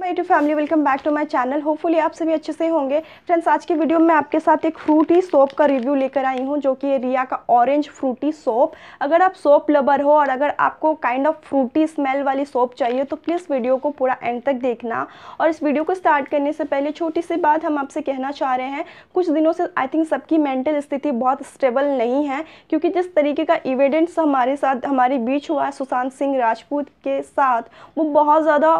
my to family welcome back to my channel hopefully आप सभी अच्छे से होंगे फ्रेंड्स आज की वीडियो में मैं आपके साथ एक फ्रूटी सोप का रिव्यू लेकर आई हूँ जो कि रिया का ऑरेंज फ्रूटी सोप अगर आप सोप लबर हो और अगर आपको काइंड ऑफ फ्रूटी स्मेल वाली सोप चाहिए तो प्लीज़ वीडियो को पूरा एंड तक देखना और इस वीडियो को स्टार्ट करने से पहले छोटी सी बात हम आपसे कहना चाह रहे हैं कुछ दिनों से आई थिंक सबकी मेंटल स्थिति बहुत स्टेबल नहीं है क्योंकि जिस तरीके का इवेडेंट्स हमारे साथ हमारे बीच हुआ है सुशांत सिंह राजपूत के साथ वो बहुत ज़्यादा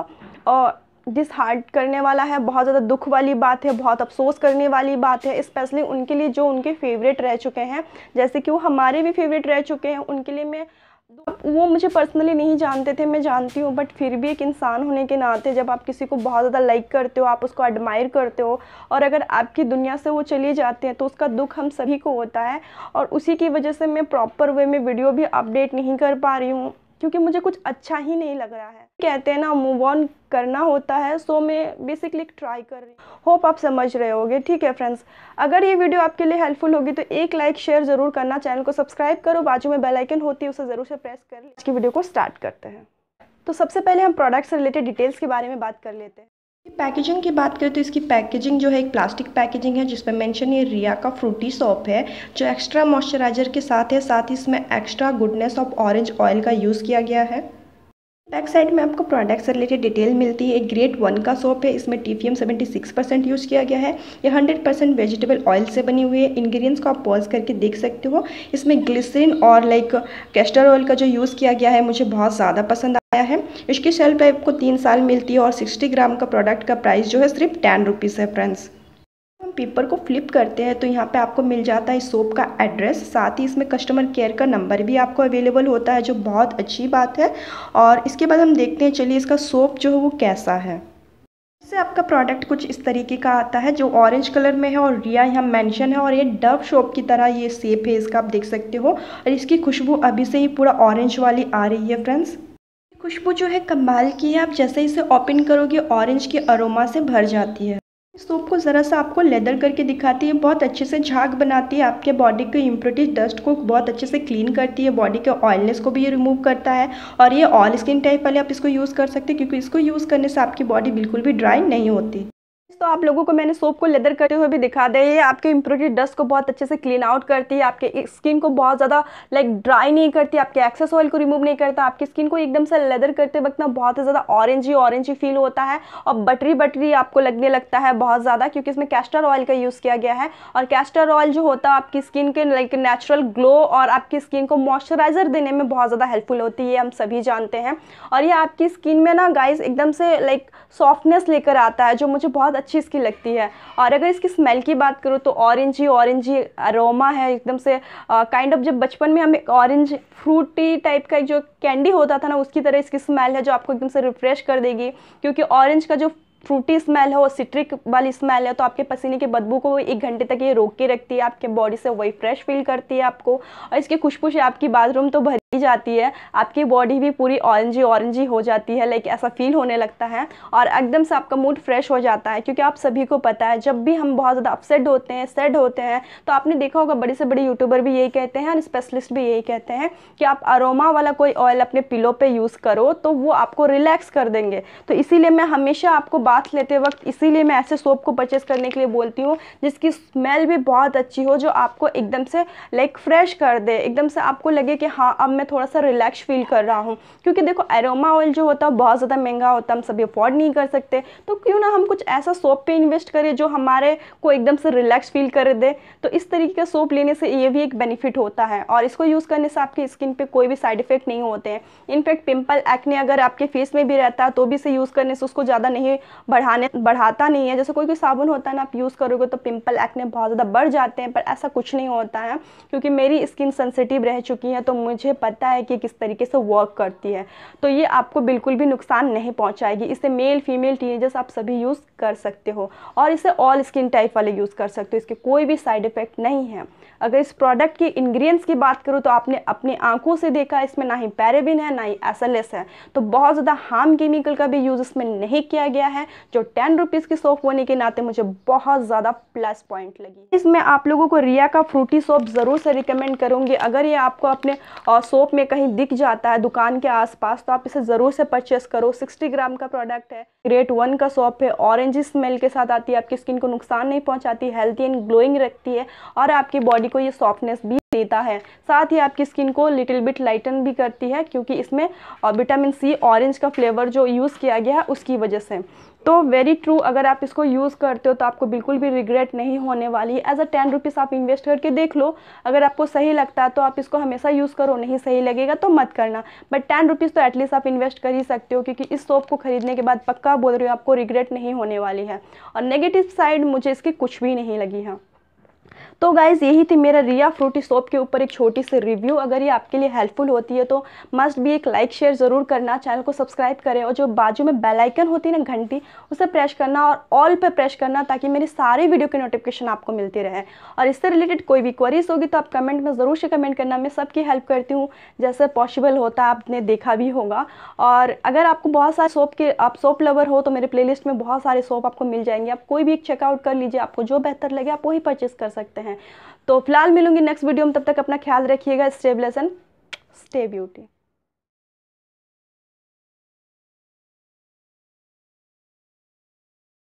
डिसहार्ट करने वाला है बहुत ज़्यादा दुख वाली बात है बहुत अफसोस करने वाली बात है स्पेशली उनके लिए जो उनके फेवरेट रह चुके हैं जैसे कि वो हमारे भी फेवरेट रह चुके हैं उनके लिए मैं वो मुझे पर्सनली नहीं जानते थे मैं जानती हूँ बट फिर भी एक इंसान होने के नाते जब आप किसी को बहुत ज़्यादा लाइक करते हो आप उसको एडमायर करते हो और अगर आपकी दुनिया से वो चले जाते हैं तो उसका दुख हम सभी को होता है और उसी की वजह से मैं प्रॉपर वे में वीडियो भी अपडेट नहीं कर पा रही हूँ क्योंकि मुझे कुछ अच्छा ही नहीं लग रहा है कहते हैं ना मूव ऑन करना होता है सो मैं बेसिकली ट्राई कर रही हूँ होप आप समझ रहे होगे ठीक है फ्रेंड्स अगर ये वीडियो आपके लिए हेल्पफुल होगी तो एक लाइक शेयर ज़रूर करना चैनल को सब्सक्राइब करो बाजू में बेलाइकन होती है उसे ज़रूर से प्रेस कर आज की वीडियो को स्टार्ट करते हैं तो सबसे पहले हम प्रोडक्ट्स से रिलेटेड डिटेल्स के बारे में बात कर लेते हैं पैकेजिंग की बात करें तो इसकी पैकेजिंग जो है एक प्लास्टिक पैकेजिंग है जिसमें मेंशन ये रिया का फ्रूटी सॉप है जो एक्स्ट्रा मॉइस्चराइजर के साथ है साथ ही इसमें extra goodness of orange oil का यूज़ किया गया है बैक साइड में आपको प्रोडक्ट से रिलेटेड डिटेल मिलती है एक ग्रेड वन का सोप है इसमें T P seventy six percent use किया गया है ये हंड्रेड परसेंट वेजिटेबल ऑयल से बनी हुई है इंग्रेडिएंट्स को आप पॉज करके देख सकते हो इसमें ग्लिसरीन और लाइक कैस्टर ऑयल का जो यूज़ किया गया है मुझे बहुत ज़्यादा पसंद आया है इसकी शेल्फ आपको तीन साल मिलती है और सिक्सटी ग्राम का प्रोडक्ट का प्राइस जो है सिर्फ टेन रुपीज़ है फ्रेंड्स हम पेपर को फ्लिप करते हैं तो यहाँ पे आपको मिल जाता है सोप का एड्रेस साथ ही इसमें कस्टमर केयर का नंबर भी आपको अवेलेबल होता है जो बहुत अच्छी बात है और इसके बाद हम देखते हैं चलिए इसका सोप जो है वो कैसा है से आपका प्रोडक्ट कुछ इस तरीके का आता है जो ऑरेंज कलर में है और रिया यहाँ मेंशन है और ये डव शॉप की तरह ये सेप है इसका आप देख सकते हो और इसकी खुशबू अभी से ही पूरा ऑरेंज वाली आ रही है फ्रेंड्स खुशबू जो है कमाल की है आप जैसे इसे ओपन करोगे ऑरेंज के अरोमा से भर जाती है सोप को ज़रा सा आपको लेदर करके दिखाती है बहुत अच्छे से झाग बनाती है आपके बॉडी के इम्प्रोटी डस्ट को बहुत अच्छे से क्लीन करती है बॉडी के ऑयलनेस को भी ये रिमूव करता है और ये ऑयल स्किन टाइप वाले आप इसको यूज़ कर सकते हैं क्योंकि इसको यूज़ करने से आपकी बॉडी बिल्कुल भी ड्राई नहीं होती तो आप लोगों को मैंने सोप को लेदर करते हुए भी दिखा दिया ये आपके इम्प्रोटेड डस्ट को बहुत अच्छे से क्लीन आउट करती है आपके स्किन को बहुत ज़्यादा लाइक ड्राई नहीं करती आपके एक्सेस ऑयल को रिमूव नहीं करता आपकी स्किन को एकदम से लेदर करते वक्त ना बहुत ही ज़्यादा ऑरेंज ही ऑरेंज ही फील होता है और बटरी बटरी आपको लगने लगता है बहुत ज़्यादा क्योंकि इसमें कैस्टर ऑयल का यूज़ किया गया है और कैस्टर ऑयल जो होता है आपकी स्किन के लाइक नेचुरल ग्लो और आपकी स्किन को मॉइस्चराइजर देने में बहुत ज़्यादा हेल्पफुल होती है हम सभी जानते हैं और ये आपकी स्किन में ना गाइज एकदम से लाइक सॉफ्टनेस लेकर आता है जो मुझे बहुत अच्छी इसकी लगती है और अगर इसकी स्मेल की बात करूँ तो ऑरेंज ही ऑरेंज ही अरोमा है एकदम से काइंड ऑफ जब बचपन में हम एक ऑरेंज फ्रूटी टाइप का एक जो कैंडी होता था ना उसकी तरह इसकी स्मेल है जो आपको एकदम से रिफ़्रेश कर देगी क्योंकि ऑरेंज का जो फ्रूटी स्मेल है वो सिट्रिक वाली स्मेल है तो आपके पसीने के बदबू को एक घंटे तक ये रोक के रखती है आपके बॉडी से वही फ्रेश फील करती है आपको और इसकी खुशबू से आपकी बाथरूम तो भरी जाती है आपकी बॉडी भी पूरी ऑरेंजी ऑरेंजी हो जाती है लाइक ऐसा फील होने लगता है और एकदम से आपका मूड फ्रेश हो जाता है क्योंकि आप सभी को पता है जब भी हम बहुत ज़्यादा अपसेट होते हैं सेड होते हैं तो आपने देखा होगा बड़े से बड़े यूट्यूबर भी यही कहते हैं और स्पेशलिस्ट भी यही कहते हैं कि आप अरोमा वाला कोई ऑयल अपने पिलो पर यूज़ करो तो वो आपको रिलैक्स कर देंगे तो इसीलिए मैं हमेशा आपको बात लेते वक्त इसीलिए मैं ऐसे सोप को परचेस करने के लिए बोलती हूँ जिसकी स्मेल भी बहुत अच्छी हो जो आपको एकदम से लाइक फ्रेश कर दे एकदम से आपको लगे कि हाँ अब मैं थोड़ा सा रिलैक्स फील कर रहा हूँ क्योंकि देखो एरोमा ऑयल जो होता है बहुत ज़्यादा महंगा होता है हम सभी अफोर्ड नहीं कर सकते तो क्यों ना हम कुछ ऐसा सोप पे इन्वेस्ट करें जो हमारे को एकदम से रिलैक्स फील कर दे तो इस तरीके का सोप लेने से ये भी एक बेनिफिट होता है और इसको यूज़ करने से आपकी स्किन पर कोई भी साइड इफेक्ट नहीं होते हैं इनफैक्ट पिम्पल एक्ने अगर आपके फेस में भी रहता है तो भी इसे यूज़ करने से उसको ज़्यादा नहीं बढ़ाने बढ़ाता नहीं है जैसे कोई कोई साबुन होता है ना आप यूज़ करोगे तो पिम्पल एक्ने बहुत ज़्यादा बढ़ जाते हैं पर ऐसा कुछ नहीं होता है क्योंकि मेरी स्किन सेंसिटिव रह चुकी है तो मुझे पता है कि किस तरीके से वर्क करती है तो ये आपको बिल्कुल भी नुकसान नहीं पहुंचाएगी इसे मेल फीमेल टीनेजर्स आप सभी यूज़ कर सकते हो और इसे ऑल स्किन टाइप वाले यूज़ कर सकते हो इसके कोई भी साइड इफ़ेक्ट नहीं है अगर इस प्रोडक्ट के इंग्रेडिएंट्स की बात करूँ तो आपने अपनी आंखों से देखा इसमें ना ही पैराबिन है ना ही एस है तो बहुत ज़्यादा हार्म केमिकल का भी यूज़ इसमें नहीं किया गया है जो टेन रुपीज़ की सोप होने के नाते मुझे बहुत ज़्यादा प्लस पॉइंट लगी इसमें आप लोगों को रिया का फ्रूटी सोप ज़रूर से रिकमेंड करूँगी अगर ये आपको अपने सोप में कहीं दिख जाता है दुकान के आसपास तो आप इसे ज़रूर से परचेस करो सिक्सटी ग्राम का प्रोडक्ट है ग्रेट वन का सोप है ऑरेंज स्मेल के साथ आती है आपकी स्किन को नुकसान नहीं पहुँचाती हेल्थी एंड ग्लोइंग रखती है और आपकी बॉडी को ये सॉफ्टनेस भी देता है साथ ही आपकी स्किन को लिटिल बिट लाइटन भी करती है क्योंकि इसमें विटामिन सी ऑरेंज का फ्लेवर जो यूज़ किया गया है उसकी वजह से तो वेरी ट्रू अगर आप इसको यूज़ करते हो तो आपको बिल्कुल भी रिग्रेट नहीं होने वाली एज अ टेन रुपीज़ आप इन्वेस्ट करके देख लो अगर आपको सही लगता है तो आप इसको हमेशा यूज़ करो नहीं सही लगेगा तो मत करना बट टेन रुपीज़ तो एटलीस्ट आप इन्वेस्ट कर ही सकते हो क्योंकि इस सोप को खरीदने के बाद पक्का बोल रहे हो आपको रिग्रेट नहीं होने वाली है और नेगेटिव साइड मुझे इसकी कुछ भी नहीं लगी है तो गाइज़ यही थी मेरा रिया फ्रूटी सोप के ऊपर एक छोटी सी रिव्यू अगर ये आपके लिए हेल्पफुल होती है तो मस्ट भी एक लाइक शेयर ज़रूर करना चैनल को सब्सक्राइब करें और जो बाजू में बेलाइकन होती है ना घंटी उसे प्रेस करना और ऑल पर प्रेस करना ताकि मेरी सारी वीडियो की नोटिफिकेशन आपको मिलती रहे और इससे रिलेटेड कोई भी क्वेरीज होगी तो आप कमेंट में ज़रूर से कमेंट करना मैं सबकी हेल्प करती हूँ जैसे पॉसिबल होता है आपने देखा भी होगा और अगर आपको बहुत सारे सोप के आप सोप लवर हो तो मेरे प्लेलिस्ट में बहुत सारे सोप आपको मिल जाएंगे आप कोई भी एक चेकआउट कर लीजिए आपको जो बेहतर लगे आप वही परचेज़ कर सकते हैं हैं तो फिलहाल मिलूंगी नेक्स्ट वीडियो में तब तक अपना ख्याल रखिएगा स्टेबलेसन स्टे ब्यूटी